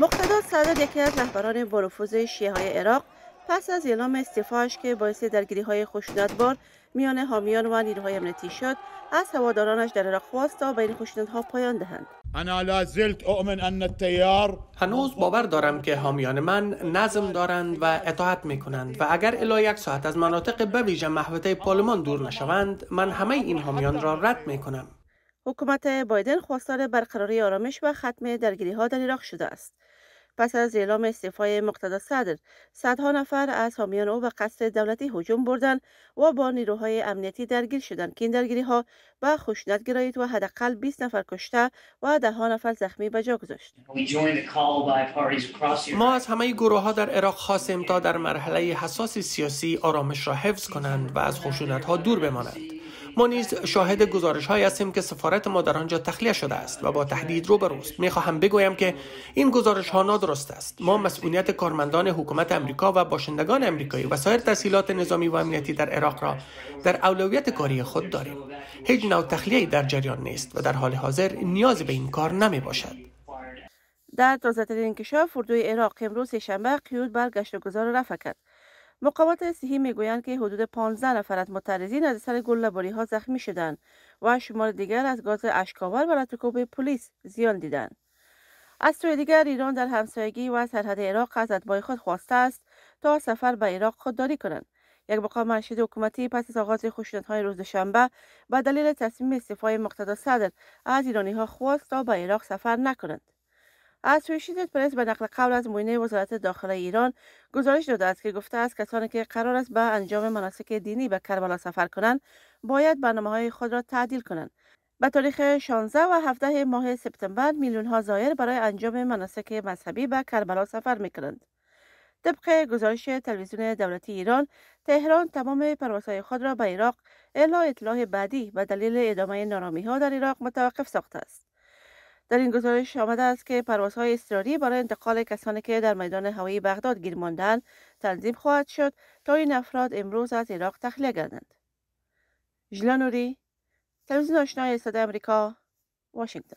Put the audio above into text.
مقتدا صدر یکی از رهبران بروفوز شیعه های عراق پس از اعلام استعفاش که باعث درگیری های خشونتبار میان حامیان و نیروهای امنیتی شد از هوادارانش در عراق خواست تا به این ها پایان دهند هنوز باور دارم که حامیان من نظم دارند و اطاعت می کنند و اگر الی یک ساعت از مناطق بویژه محوطه پارلمان دور نشوند من همه این حامیان را رد می کنم حکومت بایدن خواستار برقراری آرامش و ختم درگیری ها در عراق شده است. پس از اعلام استعفای مقتدا صدر صدها نفر از حامیان او به قصر دولتی هجوم بردند و با نیروهای امنیتی درگیر شدند که این درگیری ها به خشونت گرایید و حداقل 20 نفر کشته و ها نفر زخمی به جا گذاشت ما از همه گروه ها در عراق خواستیم تا در مرحله حساس سیاسی آرامش را حفظ کنند و از خشونت ها دور بمانند ما نیز شاهد گزارش های هستیم که سفارت ما در آنجا تخلیه شده است و با تهدید روبروست میخواهم بگویم که این گزارش ها نادرست است ما مسئولیت کارمندان حکومت امریکا و باشندگان امریکایی و سایر تسهیلات نظامی و امنیتی در عراق را در اولویت کاری خود داریم هیچ نوع تخلیه در جریان نیست و در حال حاضر نیاز به این کار نمی باشد در تازهترین انکشاف اردوی عراق امروز شنبه قیود بر و کرد مقامات سیهی میگویند که حدود 15 نفر از معترضین از سر گلهباری ها زخمی شدند و شمار دیگر از گاز اشکاور و رتکوب پلیس زیان دیدند. از سوی دیگر ایران در همسایگی و سرحد عراق از اتباع خود خواسته است تا سفر به عراق خودداری کنند. یک مقام مرشد حکومتی پس از آغاز های روز شنبه به دلیل تصمیم استعفای مقتدا صدر از ایرانی ها خواست تا به عراق سفر نکنند. اسویشیت پرس به نقل قبل از موینه وزارت داخله ایران گزارش داده است که گفته است کسانی که قرار است به انجام مناسک دینی به کربلا سفر کنند باید برنامه های خود را تعدیل کنند به تاریخ 16 و 17 ماه سپتامبر میلیون ها زایر برای انجام مناسک مذهبی به کربلا سفر می کنند. طبق گزارش تلویزیون دولتی ایران تهران تمام پروازهای خود را به عراق الا اطلاع بعدی و دلیل ادامه نارامی ها در عراق متوقف ساخته است در این گزارش آمده است که پروازهای اضطراری برای انتقال کسانی که در میدان هوایی بغداد گیر ماندند تنظیم خواهد شد تا این افراد امروز از عراق تخلیه گردند ژلانوری نوری تلویزیون آشنای صدای امریکا واشنگتن